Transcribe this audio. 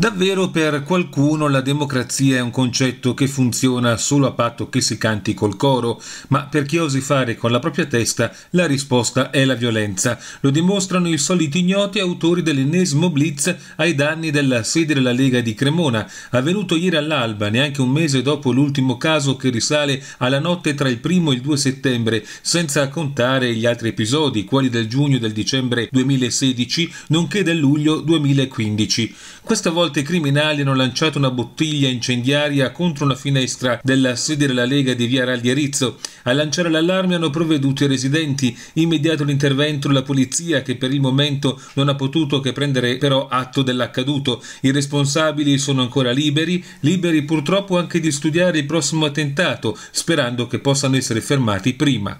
Davvero per qualcuno la democrazia è un concetto che funziona solo a patto che si canti col coro, ma per chi osi fare con la propria testa la risposta è la violenza. Lo dimostrano i soliti ignoti autori dell'ennesimo blitz ai danni della sede della Lega di Cremona, avvenuto ieri all'alba, neanche un mese dopo l'ultimo caso che risale alla notte tra il primo e il 2 settembre, senza contare gli altri episodi, quali del giugno e del dicembre 2016, nonché del luglio 2015. Questa volta volte i criminali hanno lanciato una bottiglia incendiaria contro una finestra della sede della Lega di via Raldi Rizzo. A lanciare l'allarme hanno provveduto i residenti. Immediato l'intervento della polizia che per il momento non ha potuto che prendere però atto dell'accaduto. I responsabili sono ancora liberi, liberi purtroppo anche di studiare il prossimo attentato, sperando che possano essere fermati prima.